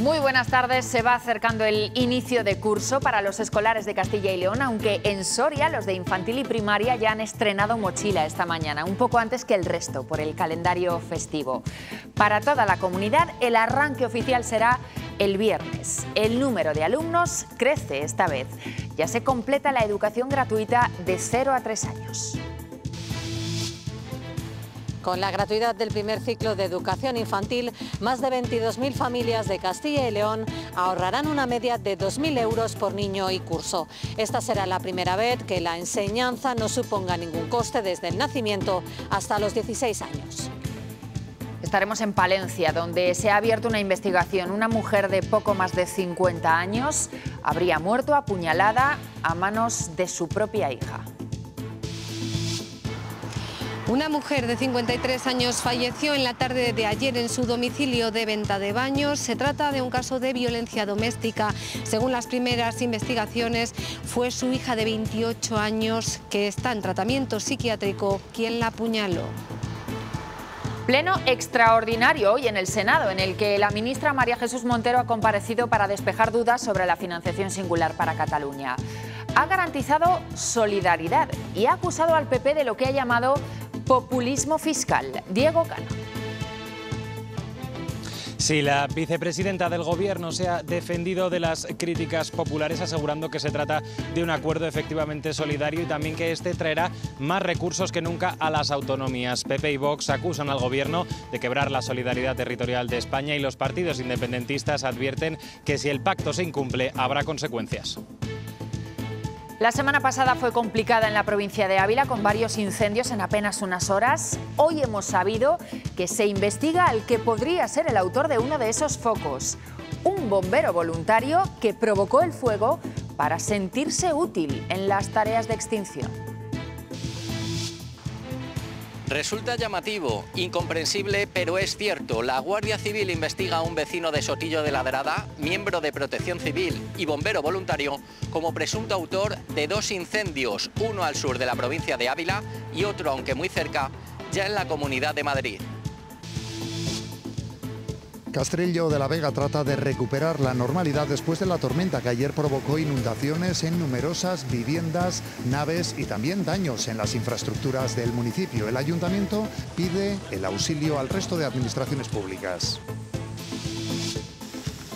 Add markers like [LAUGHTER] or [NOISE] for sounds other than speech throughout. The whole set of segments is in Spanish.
Muy buenas tardes. Se va acercando el inicio de curso para los escolares de Castilla y León, aunque en Soria los de infantil y primaria ya han estrenado mochila esta mañana, un poco antes que el resto por el calendario festivo. Para toda la comunidad el arranque oficial será el viernes. El número de alumnos crece esta vez. Ya se completa la educación gratuita de 0 a 3 años. Con la gratuidad del primer ciclo de educación infantil, más de 22.000 familias de Castilla y León ahorrarán una media de 2.000 euros por niño y curso. Esta será la primera vez que la enseñanza no suponga ningún coste desde el nacimiento hasta los 16 años. Estaremos en Palencia, donde se ha abierto una investigación. Una mujer de poco más de 50 años habría muerto apuñalada a manos de su propia hija. Una mujer de 53 años falleció en la tarde de ayer en su domicilio de venta de baños. Se trata de un caso de violencia doméstica. Según las primeras investigaciones, fue su hija de 28 años que está en tratamiento psiquiátrico quien la apuñaló. Pleno extraordinario hoy en el Senado, en el que la ministra María Jesús Montero ha comparecido para despejar dudas sobre la financiación singular para Cataluña. Ha garantizado solidaridad y ha acusado al PP de lo que ha llamado Populismo fiscal. Diego Cano. Si la vicepresidenta del Gobierno se ha defendido de las críticas populares asegurando que se trata de un acuerdo efectivamente solidario y también que este traerá más recursos que nunca a las autonomías. Pepe y Vox acusan al Gobierno de quebrar la solidaridad territorial de España y los partidos independentistas advierten que si el pacto se incumple habrá consecuencias. La semana pasada fue complicada en la provincia de Ávila con varios incendios en apenas unas horas. Hoy hemos sabido que se investiga al que podría ser el autor de uno de esos focos, un bombero voluntario que provocó el fuego para sentirse útil en las tareas de extinción. Resulta llamativo, incomprensible, pero es cierto. La Guardia Civil investiga a un vecino de Sotillo de la miembro de Protección Civil y bombero voluntario, como presunto autor de dos incendios, uno al sur de la provincia de Ávila y otro, aunque muy cerca, ya en la Comunidad de Madrid. Castrillo de la Vega trata de recuperar la normalidad después de la tormenta que ayer provocó inundaciones en numerosas viviendas, naves y también daños en las infraestructuras del municipio. El ayuntamiento pide el auxilio al resto de administraciones públicas.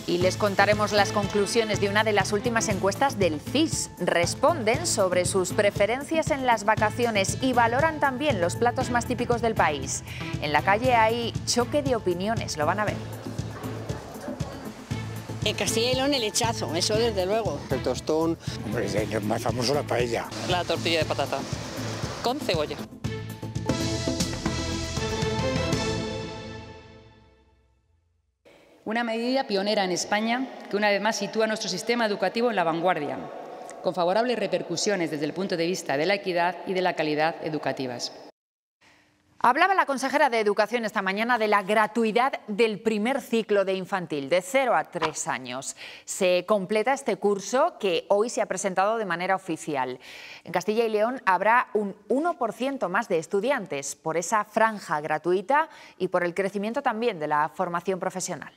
Y les contaremos las conclusiones de una de las últimas encuestas del CIS. Responden sobre sus preferencias en las vacaciones y valoran también los platos más típicos del país. En la calle hay choque de opiniones, lo van a ver. El Castilla el hechazo, eso desde luego. El tostón, hombre, más famoso la paella. La tortilla de patata, con cebolla. Una medida pionera en España que una vez más sitúa nuestro sistema educativo en la vanguardia, con favorables repercusiones desde el punto de vista de la equidad y de la calidad educativas. Hablaba la consejera de Educación esta mañana de la gratuidad del primer ciclo de infantil, de 0 a 3 años. Se completa este curso que hoy se ha presentado de manera oficial. En Castilla y León habrá un 1% más de estudiantes por esa franja gratuita y por el crecimiento también de la formación profesional.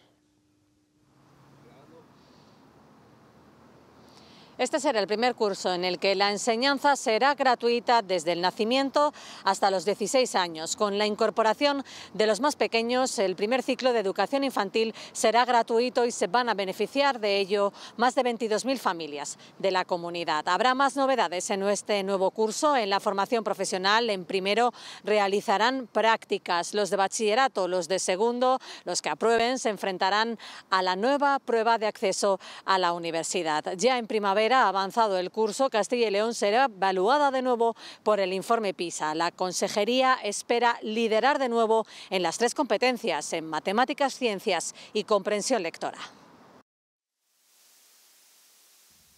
Este será el primer curso en el que la enseñanza será gratuita desde el nacimiento hasta los 16 años. Con la incorporación de los más pequeños, el primer ciclo de educación infantil será gratuito y se van a beneficiar de ello más de 22.000 familias de la comunidad. Habrá más novedades en este nuevo curso. En la formación profesional, en primero, realizarán prácticas. Los de bachillerato, los de segundo, los que aprueben, se enfrentarán a la nueva prueba de acceso a la universidad. Ya en primavera, Será avanzado el curso, Castilla y León será evaluada de nuevo por el informe PISA. La consejería espera liderar de nuevo en las tres competencias, en matemáticas, ciencias y comprensión lectora.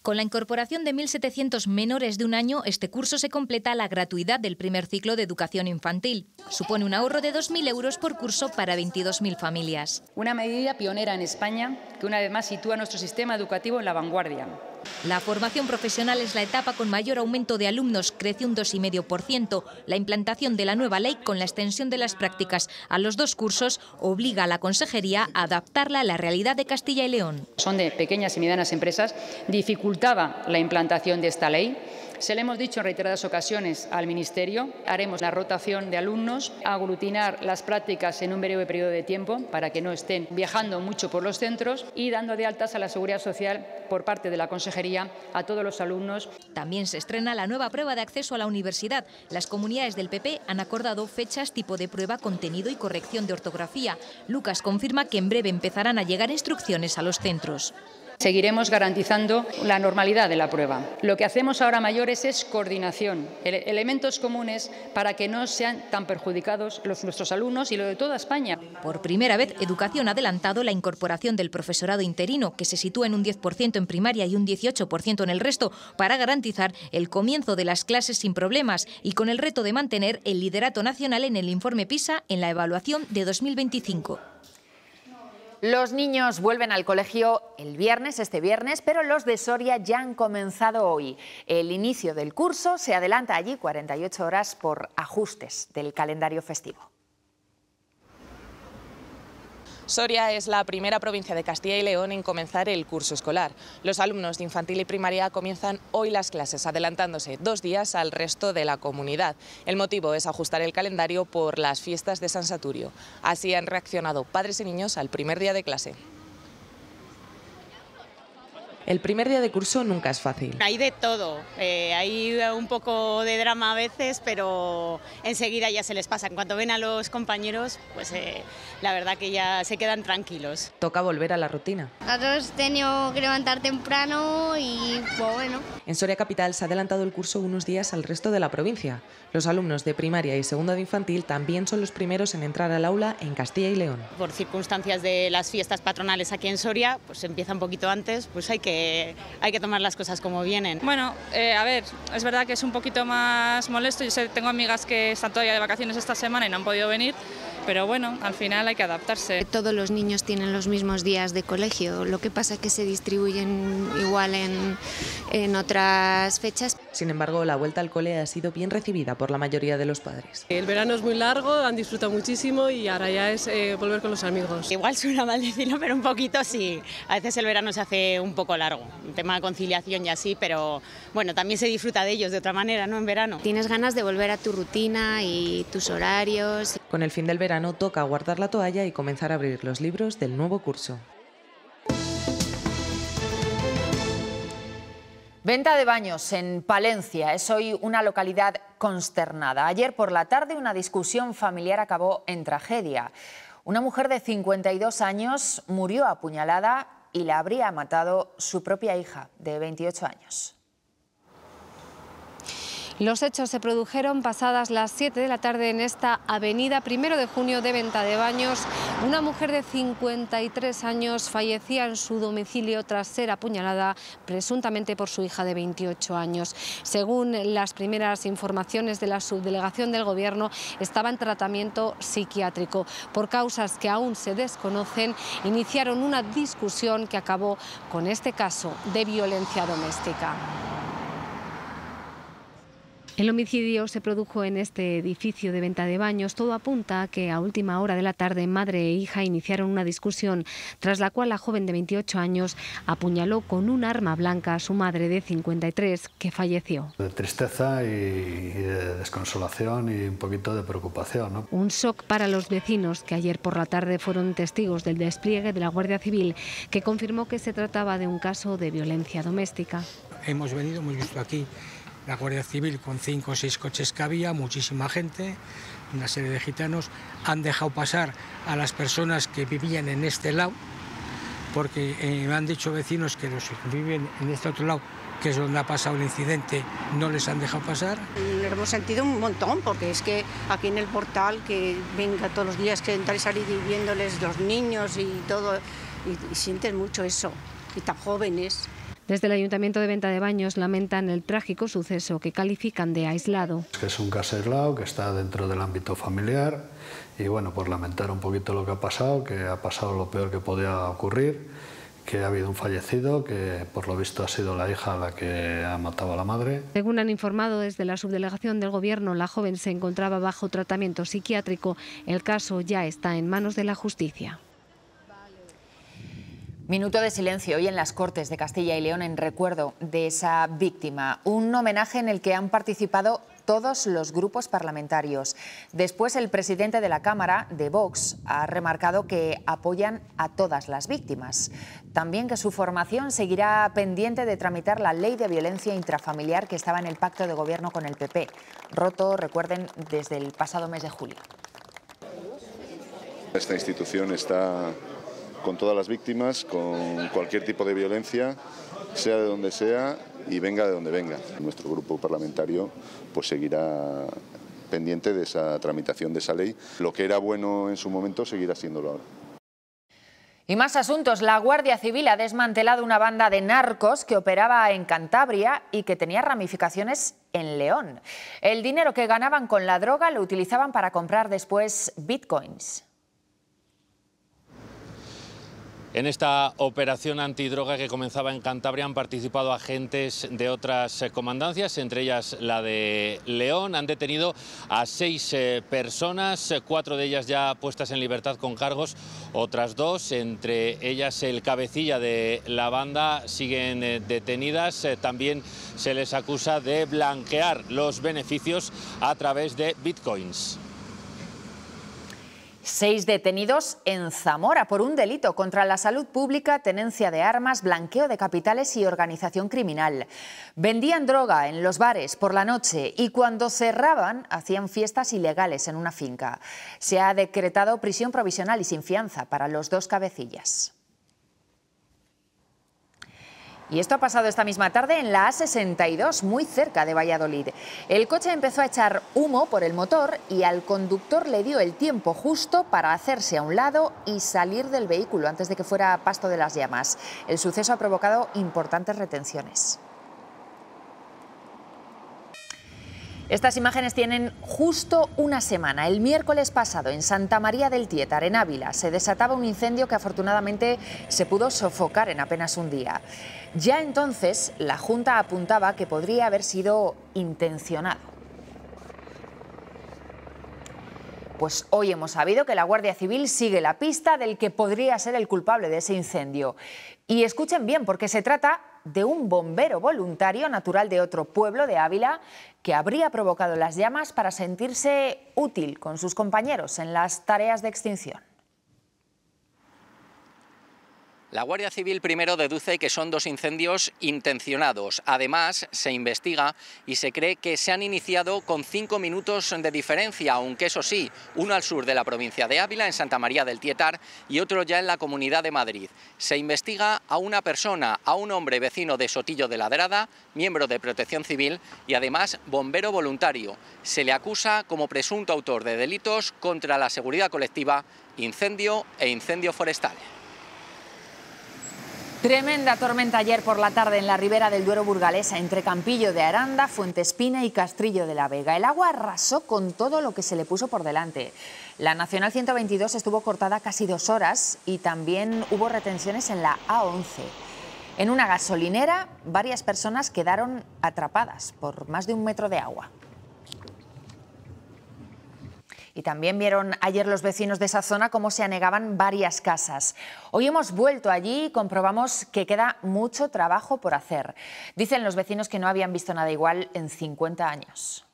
Con la incorporación de 1.700 menores de un año, este curso se completa la gratuidad del primer ciclo de educación infantil. Supone un ahorro de 2.000 euros por curso para 22.000 familias. Una medida pionera en España que una vez más sitúa nuestro sistema educativo en la vanguardia. La formación profesional es la etapa con mayor aumento de alumnos, crece un 2,5%. La implantación de la nueva ley con la extensión de las prácticas a los dos cursos obliga a la Consejería a adaptarla a la realidad de Castilla y León. Son de pequeñas y medianas empresas, dificultaba la implantación de esta ley se le hemos dicho en reiteradas ocasiones al Ministerio, haremos la rotación de alumnos, aglutinar las prácticas en un breve periodo de tiempo para que no estén viajando mucho por los centros y dando de altas a la Seguridad Social por parte de la Consejería a todos los alumnos. También se estrena la nueva prueba de acceso a la universidad. Las comunidades del PP han acordado fechas, tipo de prueba, contenido y corrección de ortografía. Lucas confirma que en breve empezarán a llegar instrucciones a los centros. Seguiremos garantizando la normalidad de la prueba. Lo que hacemos ahora mayores es coordinación, elementos comunes para que no sean tan perjudicados los, nuestros alumnos y lo de toda España. Por primera vez, Educación ha adelantado la incorporación del profesorado interino, que se sitúa en un 10% en primaria y un 18% en el resto, para garantizar el comienzo de las clases sin problemas y con el reto de mantener el liderato nacional en el informe PISA en la evaluación de 2025. Los niños vuelven al colegio el viernes, este viernes, pero los de Soria ya han comenzado hoy. El inicio del curso se adelanta allí 48 horas por ajustes del calendario festivo. Soria es la primera provincia de Castilla y León en comenzar el curso escolar. Los alumnos de infantil y primaria comienzan hoy las clases, adelantándose dos días al resto de la comunidad. El motivo es ajustar el calendario por las fiestas de San Saturio. Así han reaccionado padres y niños al primer día de clase. El primer día de curso nunca es fácil. Hay de todo, eh, hay un poco de drama a veces, pero enseguida ya se les pasa. En cuanto ven a los compañeros, pues eh, la verdad que ya se quedan tranquilos. Toca volver a la rutina. Nosotros tenido que levantar temprano y pues, bueno. En Soria Capital se ha adelantado el curso unos días al resto de la provincia. Los alumnos de primaria y segunda de infantil también son los primeros en entrar al aula en Castilla y León. Por circunstancias de las fiestas patronales aquí en Soria, pues empieza un poquito antes, pues hay que eh, hay que tomar las cosas como vienen. Bueno, eh, a ver, es verdad que es un poquito más molesto. Yo sé, tengo amigas que están todavía de vacaciones esta semana y no han podido venir pero bueno, al final hay que adaptarse. Todos los niños tienen los mismos días de colegio, lo que pasa es que se distribuyen igual en, en otras fechas. Sin embargo, la vuelta al cole ha sido bien recibida por la mayoría de los padres. El verano es muy largo, han disfrutado muchísimo y ahora ya es eh, volver con los amigos. Igual suena mal decirlo, pero un poquito sí. A veces el verano se hace un poco largo, un tema de conciliación y así, pero bueno, también se disfruta de ellos de otra manera, ¿no? En verano. Tienes ganas de volver a tu rutina y tus horarios. Con el fin del verano no toca guardar la toalla y comenzar a abrir los libros del nuevo curso. Venta de baños en Palencia es hoy una localidad consternada. Ayer por la tarde una discusión familiar acabó en tragedia. Una mujer de 52 años murió apuñalada y la habría matado su propia hija de 28 años. Los hechos se produjeron pasadas las 7 de la tarde en esta avenida primero de junio de Venta de Baños. Una mujer de 53 años fallecía en su domicilio tras ser apuñalada presuntamente por su hija de 28 años. Según las primeras informaciones de la subdelegación del Gobierno, estaba en tratamiento psiquiátrico. Por causas que aún se desconocen, iniciaron una discusión que acabó con este caso de violencia doméstica. El homicidio se produjo en este edificio de venta de baños. Todo apunta a que a última hora de la tarde madre e hija iniciaron una discusión, tras la cual la joven de 28 años apuñaló con un arma blanca a su madre de 53, que falleció. De tristeza y, de desconsolación y un poquito de preocupación. Un shock para los vecinos que ayer por la tarde fueron testigos del despliegue de la Guardia Civil, que confirmó que se trataba de un caso de violencia doméstica. Hemos venido, hemos visto aquí la Guardia Civil con cinco o seis coches que había, muchísima gente, una serie de gitanos, han dejado pasar a las personas que vivían en este lado, porque eh, me han dicho vecinos que los que viven en este otro lado, que es donde ha pasado el incidente, no les han dejado pasar. hemos sentido un montón, porque es que aquí en el portal, que venga todos los días que entrar y salir y viéndoles los niños y todo, y, sienten mucho eso, y tan jóvenes. Desde el Ayuntamiento de Venta de Baños lamentan el trágico suceso que califican de aislado. Es que es un caso aislado que está dentro del ámbito familiar y bueno, por lamentar un poquito lo que ha pasado, que ha pasado lo peor que podía ocurrir, que ha habido un fallecido, que por lo visto ha sido la hija la que ha matado a la madre. Según han informado desde la subdelegación del Gobierno, la joven se encontraba bajo tratamiento psiquiátrico. El caso ya está en manos de la justicia. Minuto de silencio hoy en las Cortes de Castilla y León en recuerdo de esa víctima. Un homenaje en el que han participado todos los grupos parlamentarios. Después, el presidente de la Cámara, de Vox, ha remarcado que apoyan a todas las víctimas. También que su formación seguirá pendiente de tramitar la ley de violencia intrafamiliar que estaba en el pacto de gobierno con el PP, roto, recuerden, desde el pasado mes de julio. Esta institución está con todas las víctimas, con cualquier tipo de violencia, sea de donde sea y venga de donde venga. Nuestro grupo parlamentario pues seguirá pendiente de esa tramitación de esa ley. Lo que era bueno en su momento seguirá siéndolo ahora. Y más asuntos. La Guardia Civil ha desmantelado una banda de narcos que operaba en Cantabria y que tenía ramificaciones en León. El dinero que ganaban con la droga lo utilizaban para comprar después bitcoins. En esta operación antidroga que comenzaba en Cantabria han participado agentes de otras eh, comandancias, entre ellas la de León. Han detenido a seis eh, personas, eh, cuatro de ellas ya puestas en libertad con cargos, otras dos, entre ellas el cabecilla de la banda, siguen detenidas. También se les acusa de blanquear los beneficios a través de bitcoins. Seis detenidos en Zamora por un delito contra la salud pública, tenencia de armas, blanqueo de capitales y organización criminal. Vendían droga en los bares por la noche y cuando cerraban hacían fiestas ilegales en una finca. Se ha decretado prisión provisional y sin fianza para los dos cabecillas. Y esto ha pasado esta misma tarde en la A62, muy cerca de Valladolid. El coche empezó a echar humo por el motor y al conductor le dio el tiempo justo para hacerse a un lado y salir del vehículo antes de que fuera pasto de las llamas. El suceso ha provocado importantes retenciones. Estas imágenes tienen justo una semana. El miércoles pasado, en Santa María del Tietar, en Ávila, se desataba un incendio que afortunadamente se pudo sofocar en apenas un día. Ya entonces, la Junta apuntaba que podría haber sido intencionado. Pues hoy hemos sabido que la Guardia Civil sigue la pista del que podría ser el culpable de ese incendio. Y escuchen bien, porque se trata de un bombero voluntario natural de otro pueblo de Ávila que habría provocado las llamas para sentirse útil con sus compañeros en las tareas de extinción. La Guardia Civil primero deduce que son dos incendios intencionados. Además, se investiga y se cree que se han iniciado con cinco minutos de diferencia, aunque eso sí, uno al sur de la provincia de Ávila, en Santa María del Tietar, y otro ya en la Comunidad de Madrid. Se investiga a una persona, a un hombre vecino de Sotillo de Ladrada, miembro de Protección Civil y además bombero voluntario. Se le acusa como presunto autor de delitos contra la seguridad colectiva, incendio e incendio forestal. Tremenda tormenta ayer por la tarde en la ribera del Duero Burgalesa, entre Campillo de Aranda, Fuentespina y Castrillo de la Vega. El agua arrasó con todo lo que se le puso por delante. La Nacional 122 estuvo cortada casi dos horas y también hubo retenciones en la A11. En una gasolinera, varias personas quedaron atrapadas por más de un metro de agua. Y también vieron ayer los vecinos de esa zona cómo se anegaban varias casas. Hoy hemos vuelto allí y comprobamos que queda mucho trabajo por hacer. Dicen los vecinos que no habían visto nada igual en 50 años.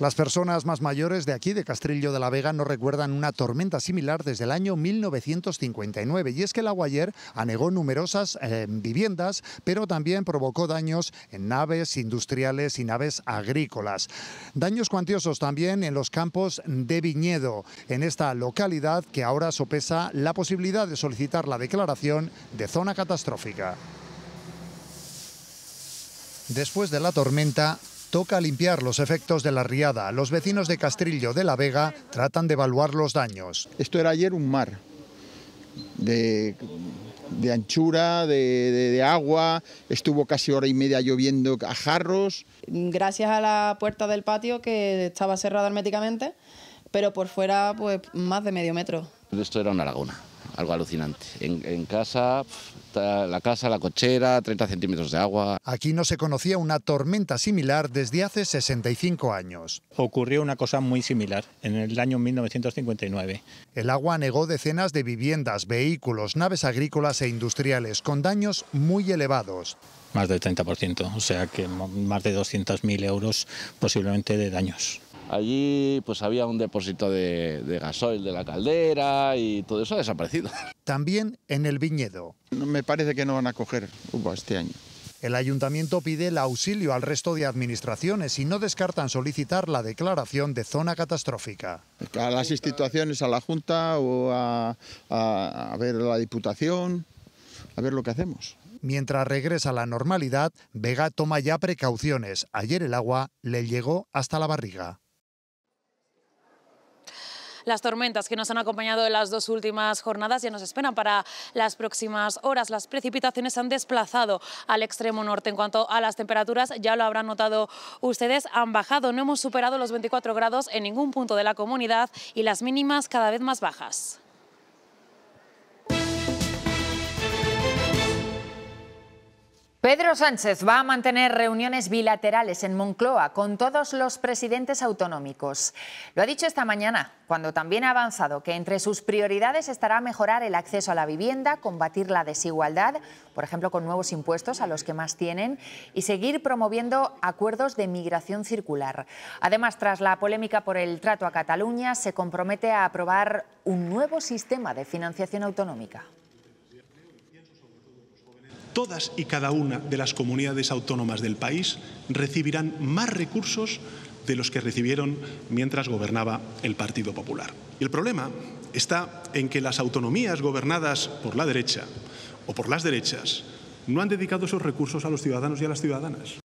Las personas más mayores de aquí, de Castrillo de la Vega, no recuerdan una tormenta similar desde el año 1959. Y es que el agua ayer anegó numerosas eh, viviendas, pero también provocó daños en naves industriales y naves agrícolas. Daños cuantiosos también en los campos de viñedo, en esta localidad que ahora sopesa la posibilidad de solicitar la declaración de zona catastrófica. Después de la tormenta, toca limpiar los efectos de la riada. Los vecinos de Castrillo de la Vega tratan de evaluar los daños. Esto era ayer un mar de, anchura, de, agua, estuvo casi hora y media lloviendo a jarros. Gracias a la puerta del patio que estaba cerrada herméticamente, pero por fuera pues más de medio metro. Esto era una laguna, algo alucinante. en casa la casa, la cochera, 30 centímetros de agua. Aquí no se conocía una tormenta similar desde hace 65 años. Ocurrió una cosa muy similar en el año 1959. El agua negó decenas de viviendas, vehículos, naves agrícolas e industriales con daños muy elevados más del 30%, o sea que más de 200.000 euros posiblemente de daños. Allí pues había un depósito de, gasoil de la caldera y todo eso ha desaparecido. [LAUGHS] También en el viñedo. Me parece que no van a coger este año. El ayuntamiento pide el auxilio al resto de administraciones y no descartan solicitar la declaración de zona catastrófica. A las instituciones, a la Junta o a, a ver la Diputación, a ver lo que hacemos mientras regresa la normalidad, Vega toma ya precauciones. Ayer el agua le llegó hasta la barriga. Las tormentas que nos han acompañado en las dos últimas jornadas ya nos esperan para las próximas horas. Las precipitaciones se han desplazado al extremo norte. En cuanto a las temperaturas, ya lo habrán notado ustedes, han bajado. No hemos superado los 24 grados en ningún punto de la comunidad y las mínimas cada vez más bajas. Pedro Sánchez va a mantener reuniones bilaterales en Moncloa con todos los presidentes autonómicos. Lo ha dicho esta mañana, cuando también ha avanzado que entre sus prioridades estará mejorar el acceso a la vivienda, combatir la desigualdad, por ejemplo con nuevos impuestos a los que más tienen, y seguir promoviendo acuerdos de migración circular. Además, tras la polémica por el trato a Cataluña, se compromete a aprobar un nuevo sistema de financiación autonómica todas y cada una de las comunidades autónomas del país recibirán más recursos de los que recibieron mientras gobernaba el Partido Popular. Y el problema está en que las autonomías gobernadas por la derecha o por las derechas no han dedicado esos recursos a los ciudadanos y a las ciudadanas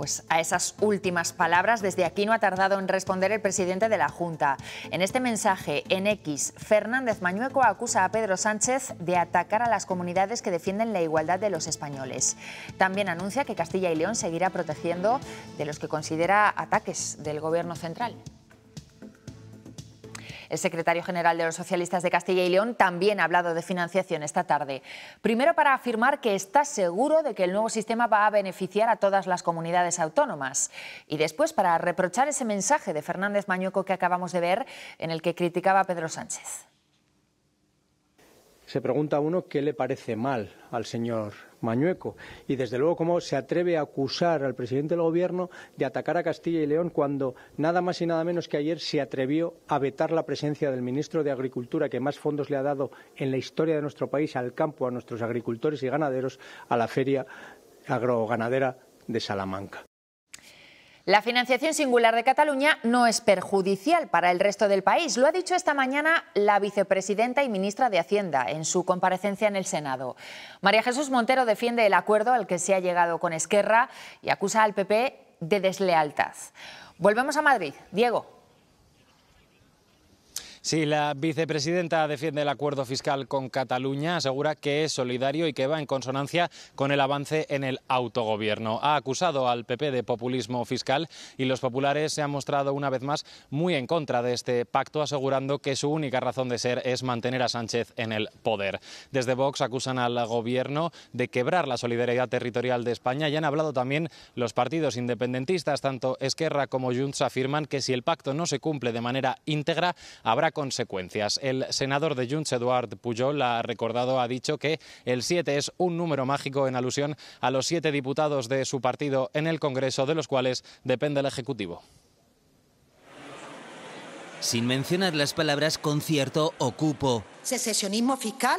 pues a esas últimas palabras, desde aquí no ha tardado en responder el presidente de la Junta. En este mensaje, en X, Fernández Mañueco acusa a Pedro Sánchez de atacar a las comunidades que defienden la igualdad de los españoles. También anuncia que Castilla y León seguirá protegiendo de los que considera ataques del Gobierno central. El secretario general de los socialistas de Castilla y León también ha hablado de financiación esta tarde. Primero para afirmar que está seguro de que el nuevo sistema va a beneficiar a todas las comunidades autónomas. Y después para reprochar ese mensaje de Fernández Mañuco que acabamos de ver en el que criticaba a Pedro Sánchez. Se pregunta uno qué le parece mal al señor mañueco. Y desde luego, cómo se atreve a acusar al presidente del Gobierno de atacar a Castilla y León cuando nada más y nada menos que ayer se atrevió a vetar la presencia del ministro de Agricultura, que más fondos le ha dado en la historia de nuestro país al campo, a nuestros agricultores y ganaderos, a la feria agroganadera de Salamanca. La financiación singular de Cataluña no es perjudicial para el resto del país. Lo ha dicho esta mañana la vicepresidenta y ministra de Hacienda en su comparecencia en el Senado. María Jesús Montero defiende el acuerdo al que se ha llegado con Esquerra y acusa al PP de deslealtad. Volvemos a Madrid. Diego. Si la vicepresidenta defiende el acuerdo fiscal con Cataluña, asegura que es solidario y que va en consonancia con el avance en el autogobierno. Ha acusado al PP de populismo fiscal y los populares se han mostrado una vez más muy en contra de este pacto, asegurando que su única razón de ser es mantener a Sánchez en el poder. Desde Vox acusan al gobierno de quebrar la solidaridad territorial de España y han hablado también los partidos independentistas, tanto Esquerra como Junts afirman que si el pacto no se cumple de manera íntegra, habrá consecuencias. El senador de Junts, Eduard Pujol, ha recordado, ha dicho que el 7 es un número mágico en alusión a los siete diputados de su partido en el Congreso, de los cuales depende el Ejecutivo. Sin mencionar las palabras concierto o cupo. Secesionismo fiscal.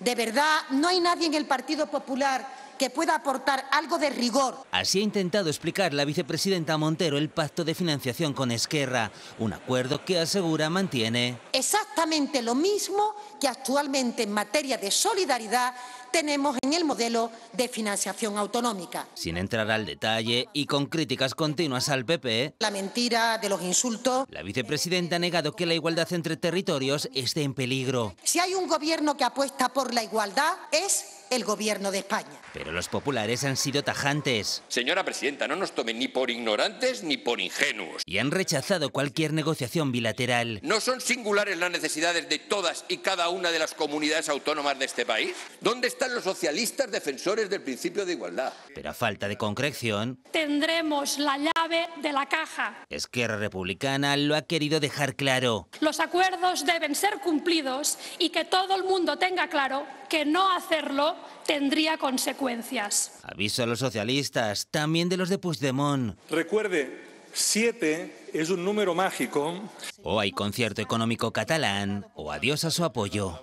De verdad, no hay nadie en el Partido Popular que pueda aportar algo de rigor. Así ha intentado explicar la vicepresidenta Montero el pacto de financiación con Esquerra, un acuerdo que asegura mantiene. Exactamente lo mismo que actualmente en materia de solidaridad tenemos en el modelo de financiación autonómica. Sin entrar al detalle y con críticas continuas al PP, e, la mentira de los insultos, la vicepresidenta ha negado que la igualdad entre territorios esté en peligro. Si hay un gobierno que apuesta por la igualdad es el gobierno de España. Pero los populares han sido tajantes. Señora presidenta, no nos tomen ni por ignorantes ni por ingenuos. Y han rechazado cualquier negociación bilateral. ¿No son singulares las necesidades de todas y cada una de las comunidades autónomas de este país? ¿Dónde están los socialistas defensores del principio de igualdad? Pero a falta de concreción... Tendremos la de la caja. Esquerra Republicana lo ha querido dejar claro. Los acuerdos deben ser cumplidos y que todo el mundo tenga claro que no hacerlo tendría consecuencias. Aviso a los socialistas, también de los de Puigdemont. Recuerde, siete es un número mágico. O hay concierto económico catalán, o adiós a su apoyo.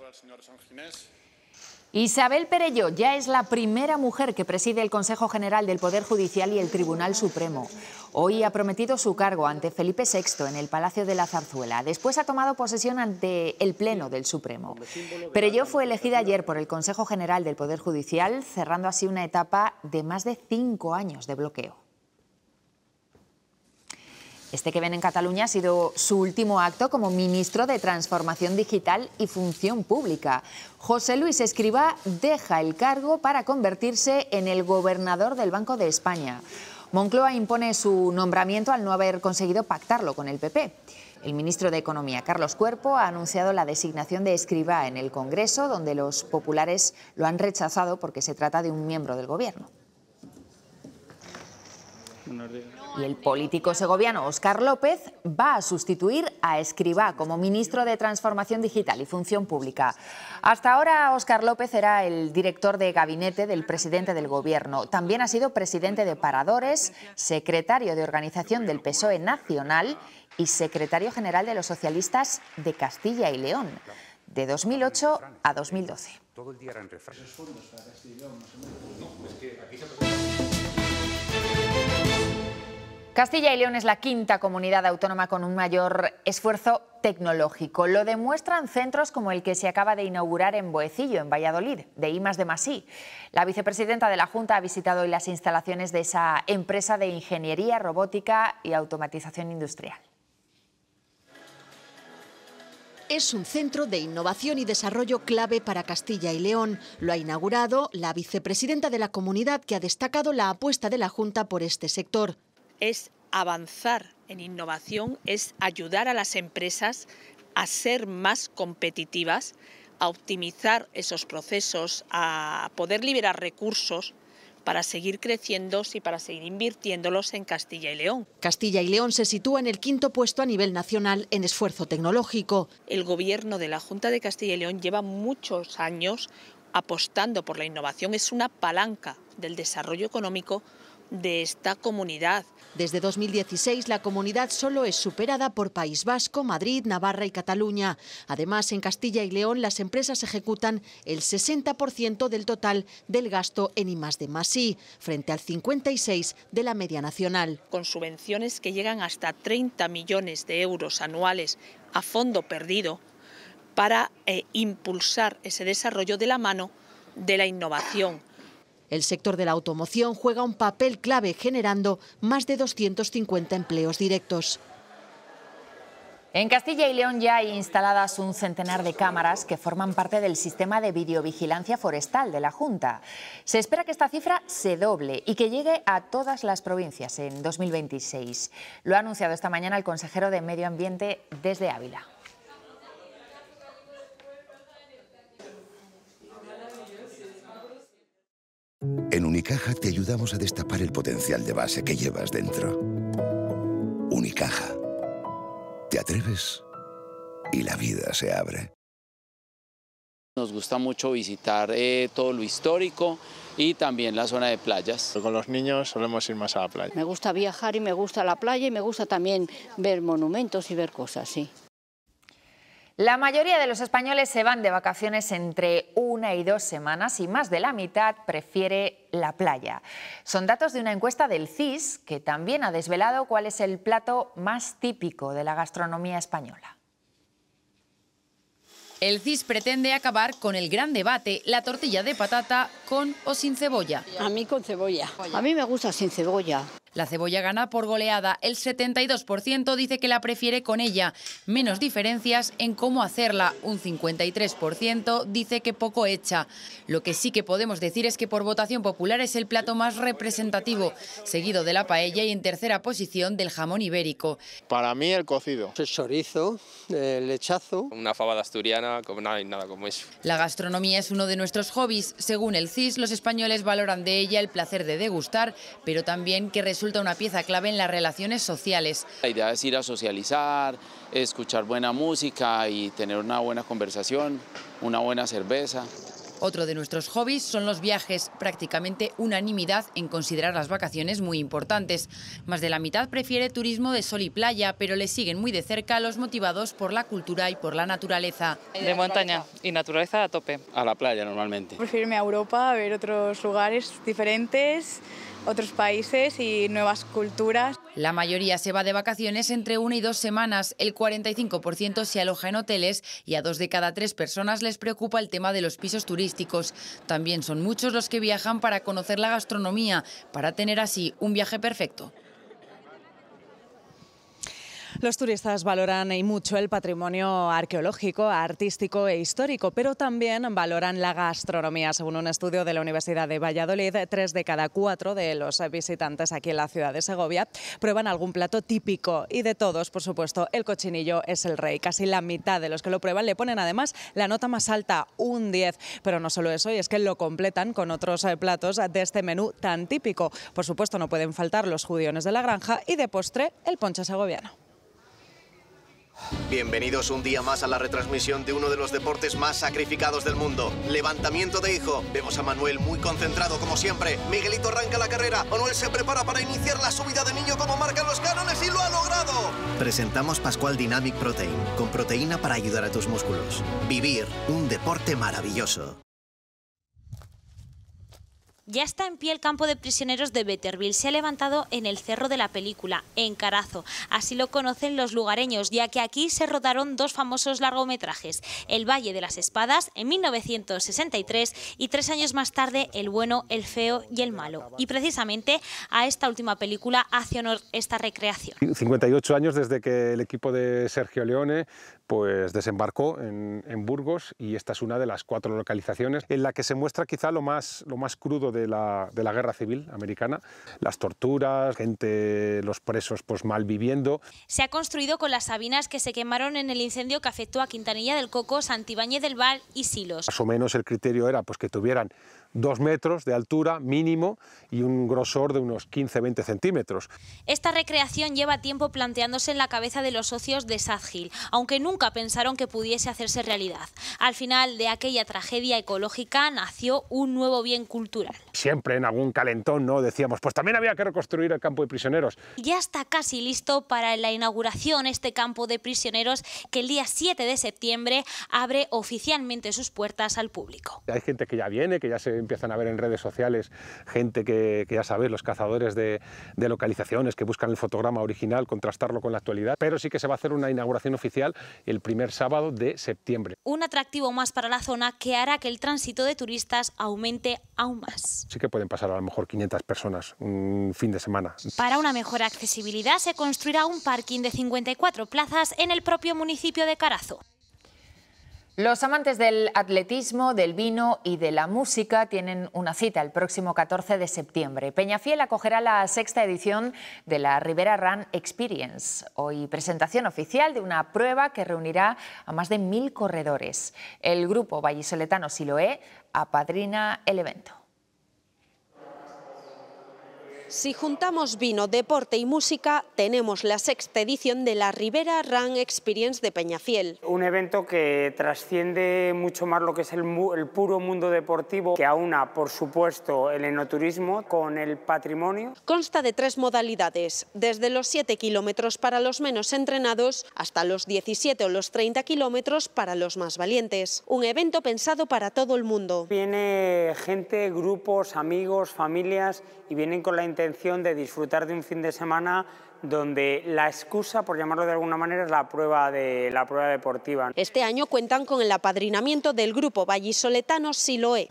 Isabel Perello ya es la primera mujer que preside el Consejo General del Poder Judicial y el Tribunal Supremo. Hoy ha prometido su cargo ante Felipe VI en el Palacio de la Zarzuela. Después ha tomado posesión ante el Pleno del Supremo. Perello fue elegida ayer por el Consejo General del Poder Judicial, cerrando así una etapa de más de cinco años de bloqueo. Este que ven en Cataluña ha sido su último acto como ministro de Transformación Digital y Función Pública. José Luis Escriba deja el cargo para convertirse en el gobernador del Banco de España. Moncloa impone su nombramiento al no haber conseguido pactarlo con el PP. El ministro de Economía, Carlos Cuerpo, ha anunciado la designación de Escriba en el Congreso, donde los populares lo han rechazado porque se trata de un miembro del Gobierno. Y el político segoviano Óscar López va a sustituir a Escribá como ministro de Transformación Digital y Función Pública. Hasta ahora Óscar López era el director de gabinete del presidente del Gobierno. También ha sido presidente de Paradores, secretario de organización del PSOE Nacional y secretario general de los socialistas de Castilla y León, de 2008 a 2012. Castilla y León es la quinta comunidad autónoma con un mayor esfuerzo tecnológico. Lo demuestran centros como el que se acaba de inaugurar en Boecillo, en Valladolid, de IMAS de Masí. La vicepresidenta de la Junta ha visitado hoy las instalaciones de esa empresa de ingeniería, robótica y automatización industrial. Es un centro de innovación y desarrollo clave para Castilla y León. Lo ha inaugurado la vicepresidenta de la comunidad que ha destacado la apuesta de la Junta por este sector es avanzar en innovación, es ayudar a las empresas a ser más competitivas, a optimizar esos procesos, a poder liberar recursos para seguir creciendo y para seguir invirtiéndolos en Castilla y León. Castilla y León se sitúa en el quinto puesto a nivel nacional en esfuerzo tecnológico. El gobierno de la Junta de Castilla y León lleva muchos años apostando por la innovación. Es una palanca del desarrollo económico de esta comunidad. Desde 2016 la comunidad solo es superada por País Vasco, Madrid, Navarra y Cataluña. Además, en Castilla y León las empresas ejecutan el 60% del total del gasto en I de frente al 56 de la media nacional. Con subvenciones que llegan hasta 30 millones de euros anuales a fondo perdido para eh, impulsar ese desarrollo de la mano de la innovación el sector de la automoción juega un papel clave generando más de 250 empleos directos. En Castilla y León ya hay instaladas un centenar de cámaras que forman parte del sistema de videovigilancia forestal de la Junta. Se espera que esta cifra se doble y que llegue a todas las provincias en 2026. Lo ha anunciado esta mañana el consejero de Medio Ambiente desde Ávila. Unicaja te ayudamos a destapar el potencial de base que llevas dentro. Unicaja. ¿Te atreves? Y la vida se abre. Nos gusta mucho visitar eh, todo lo histórico y también la zona de playas. Con los niños solemos ir más a la playa. Me gusta viajar y me gusta la playa y me gusta también ver monumentos y ver cosas, sí. La mayoría de los españoles se van de vacaciones entre una y dos semanas y más de la mitad prefiere la playa. Son datos de una encuesta del CIS que también ha desvelado cuál es el plato más típico de la gastronomía española. El CIS pretende acabar con el gran debate, la tortilla de patata con o sin cebolla. A mí con cebolla. A mí me gusta sin cebolla. La cebolla gana por goleada. El 72% dice que la prefiere con ella. Menos diferencias en cómo hacerla. Un 53% dice que poco hecha. Lo que sí que podemos decir es que por votación popular es el plato más representativo, seguido de la paella y en tercera posición del jamón ibérico. Para mí el cocido. El chorizo, el lechazo. Una fabada asturiana, como nada, nada como eso. La gastronomía es uno de nuestros hobbies. Según el CIS, los españoles valoran de ella el placer de degustar, pero también que resulta una pieza clave en las relaciones sociales. La idea es ir a socializar, escuchar buena música y tener una buena conversación, una buena cerveza. Otro de nuestros hobbies son los viajes, prácticamente unanimidad en considerar las vacaciones muy importantes. Más de la mitad prefiere turismo de sol y playa, pero le siguen muy de cerca los motivados por la cultura y por la naturaleza. De montaña y naturaleza a tope. A la playa normalmente. Prefiero irme a Europa, a ver otros lugares diferentes otros países y nuevas culturas. La mayoría se va de vacaciones entre una y dos semanas, el 45% se aloja en hoteles y a dos de cada tres personas les preocupa el tema de los pisos turísticos. También son muchos los que viajan para conocer la gastronomía, para tener así un viaje perfecto. Los turistas valoran y mucho el patrimonio arqueológico, artístico e histórico, pero también valoran la gastronomía. Según un estudio de la Universidad de Valladolid, tres de cada cuatro de los visitantes aquí en la ciudad de Segovia prueban algún plato típico y de todos, por supuesto, el cochinillo es el rey. Casi la mitad de los que lo prueban le ponen además la nota más alta, un 10. Pero no solo eso, y es que lo completan con otros eh, platos de este menú tan típico. Por supuesto, no pueden faltar los judiones de la granja y de postre el ponche segoviano. Bienvenidos un día más a la retransmisión de uno de los deportes más sacrificados del mundo, levantamiento de hijo. Vemos a Manuel muy concentrado como siempre. Miguelito arranca la carrera. Manuel se prepara para iniciar la subida de niño como marcan los cánones y lo ha logrado. Presentamos Pascual Dynamic Protein, con proteína para ayudar a tus músculos. Vivir un deporte maravilloso. Ya está en pie el campo de prisioneros de Betterville. Se ha levantado en el cerro de la película, en Carazo. Así lo conocen los lugareños, ya que aquí se rodaron dos famosos largometrajes, El Valle de las Espadas, en 1963, y tres años más tarde, El Bueno, El Feo y El Malo. Y precisamente a esta última película hace honor esta recreación. 58 años desde que el equipo de Sergio Leone pues desembarcó en, Burgos y esta es una de las cuatro localizaciones en la que se muestra quizá lo más, lo más crudo de la, de la guerra civil americana, las torturas, gente, los presos pues mal viviendo. Se ha construido con las sabinas que se quemaron en el incendio que afectó a Quintanilla del Coco, Santibáñez del Val y Silos. Más o menos el criterio era pues que tuvieran dos metros de altura mínimo y un grosor de unos 15-20 centímetros. Esta recreación lleva tiempo planteándose en la cabeza de los socios de Sadgil, aunque nunca pensaron que pudiese hacerse realidad. Al final de aquella tragedia ecológica nació un nuevo bien cultural. Siempre en algún calentón ¿no? decíamos, pues también había que reconstruir el campo de prisioneros. Ya está casi listo para la inauguración este campo de prisioneros que el día 7 de septiembre abre oficialmente sus puertas al público. Hay gente que ya viene, que ya se empiezan a ver en redes sociales gente que, ya sabéis, los cazadores de, localizaciones que buscan el fotograma original, contrastarlo con la actualidad, pero sí que se va a hacer una inauguración oficial el primer sábado de septiembre. Un atractivo más para la zona que hará que el tránsito de turistas aumente aún más. Sí que pueden pasar a lo mejor 500 personas un fin de semana. Para una mejor accesibilidad se construirá un parking de 54 plazas en el propio municipio de Carazo. Los amantes del atletismo, del vino y de la música tienen una cita el próximo 14 de septiembre. Peñafiel acogerá la sexta edición de la Rivera Run Experience. Hoy presentación oficial de una prueba que reunirá a más de mil corredores. El grupo vallisoletano Siloe apadrina el evento. Si juntamos vino, deporte y música, tenemos la sexta edición de la Ribera Run Experience de Peñafiel. Un evento que trasciende mucho más lo que es el, puro mundo deportivo, que aúna, por supuesto, el enoturismo con el patrimonio. Consta de tres modalidades, desde los 7 kilómetros para los menos entrenados hasta los 17 o los 30 kilómetros para los más valientes. Un evento pensado para todo el mundo. Viene gente, grupos, amigos, familias y vienen con la intención de disfrutar de un fin de semana donde la excusa, por llamarlo de alguna manera, es la prueba, de, la prueba deportiva. Este año cuentan con el apadrinamiento del grupo vallisoletano Siloé.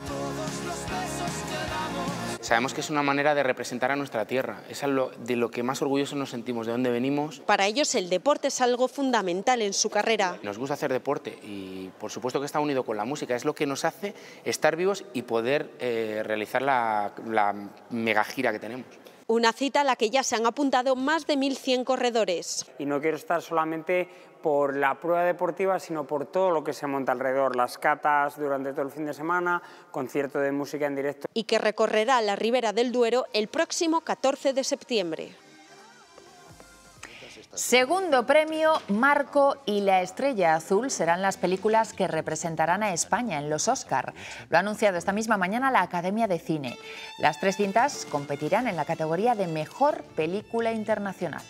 Sabemos que es una manera de representar a nuestra tierra, es algo de lo que más orgullosos nos sentimos, de dónde venimos. Para ellos el deporte es algo fundamental en su carrera. Nos gusta hacer deporte y por supuesto que está unido con la música, es lo que nos hace estar vivos y poder eh, realizar la, la mega gira que tenemos. Una cita a la que ya se han apuntado más de 1.100 corredores. Y no quiero estar solamente por la prueba deportiva, sino por todo lo que se monta alrededor, las catas durante todo el fin de semana, concierto de música en directo. Y que recorrerá la Ribera del Duero el próximo 14 de septiembre. Segundo premio, Marco y la Estrella Azul serán las películas que representarán a España en los Oscar. Lo ha anunciado esta misma mañana la Academia de Cine. Las tres cintas competirán en la categoría de Mejor Película Internacional.